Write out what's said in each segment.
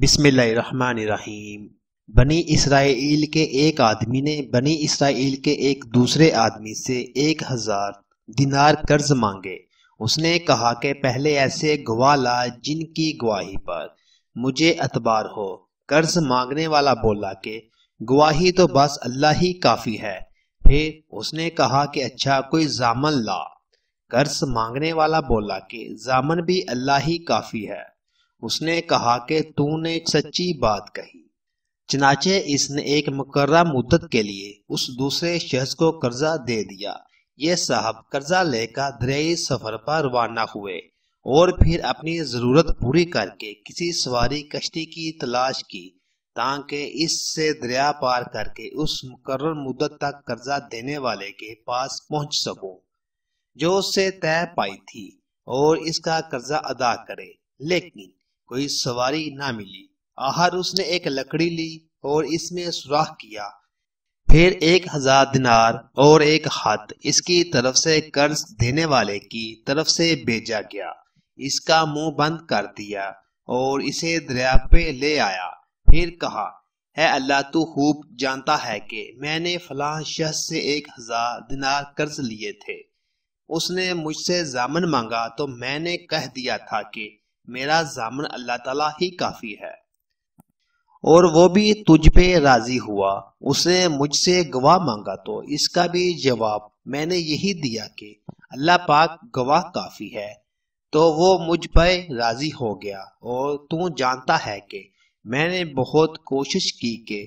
बिस्मिल्लाहिर्रहमानिर्रहीम बनी इसराइल के एक आदमी ने बनी इसराइल के एक दूसरे आदमी से एक हजार दिनार कर्ज मांगे उसने कहा कि पहले ऐसे गवाह ला जिनकी गवाही पर मुझे अतबार हो कर्ज मांगने वाला बोला कि गवाही तो बस अल्लाह ही काफी है फिर उसने कहा कि अच्छा कोई जामन ला कर्ज मांगने वाला बोला कि जामन भी अल्लाह ही काफी है उसने कहा कि तूने एक सच्ची बात कही चनाचे इसने एक मुकर मुद्दत के लिए उस दूसरे शख्स को कर्जा दे दिया ये साहब कर्जा लेकर दरियाई सफर पर रवाना हुए और फिर अपनी जरूरत पूरी करके किसी सवारी कश्ती की तलाश की ताकि इससे दरिया पार करके उस मुकर मुद्दत तक कर्जा देने वाले के पास पहुंच सको जो उससे तय पाई थी और इसका कर्जा अदा करे लेकिन कोई सवारी ना मिली आहार उसने एक लकड़ी ली और इसमें सुराख किया फिर एक हजार दिनार और एक हाथ इसकी तरफ से कर्ज देने वाले की तरफ से भेजा गया इसका मुंह बंद कर दिया और इसे दरिया पे ले आया फिर कहा है अल्लाह तू खूब जानता है कि मैंने फला शख्स से एक हजार दिनार कर्ज लिए थे उसने मुझसे जामन मांगा तो मैंने कह दिया था कि मेरा जामन अल्लाह ताला ही काफी है और वो भी तुझ पे राजी हुआ उसने मुझसे गवाह मांगा तो इसका भी जवाब मैंने यही दिया कि अल्लाह पाक गवाह काफी है तो वो मुझ पर राजी हो गया और तू जानता है कि मैंने बहुत कोशिश की कि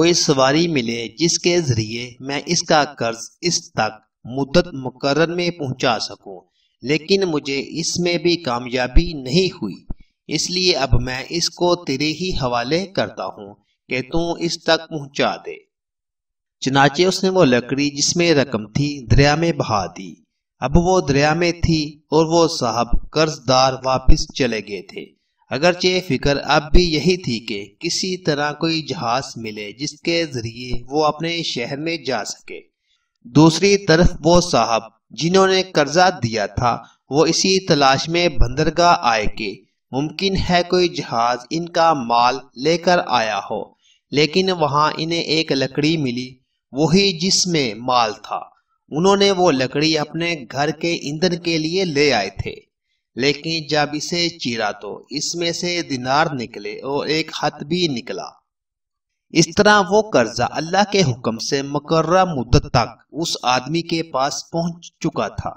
कोई सवारी मिले जिसके जरिए मैं इसका कर्ज इस तक मुद्दत मुकर में पहुंचा सकूं लेकिन मुझे इसमें भी कामयाबी नहीं हुई इसलिए अब मैं इसको तेरे ही हवाले करता हूँ कि तू इस तक पहुँचा दे चनाचे उसने वो लकड़ी जिसमें रकम थी दरिया में बहा दी अब वो दरिया में थी और वो साहब कर्जदार वापस चले गए थे अगरचे फिक्र अब भी यही थी कि किसी तरह कोई जहाज मिले जिसके जरिए वो अपने शहर में जा सके दूसरी तरफ वो साहब जिन्होंने कर्जा दिया था वो इसी तलाश में बंदरगाह आए के मुमकिन है कोई जहाज इनका माल लेकर आया हो लेकिन वहां इन्हें एक लकड़ी मिली वही जिसमें माल था उन्होंने वो लकड़ी अपने घर के ईंधन के लिए ले आए थे लेकिन जब इसे चीरा तो इसमें से दिनार निकले और एक हथ भी निकला इस तरह वो कर्जा अल्लाह के हुक्म से मुकर्रा मुद्दत तक उस आदमी के पास पहुंच चुका था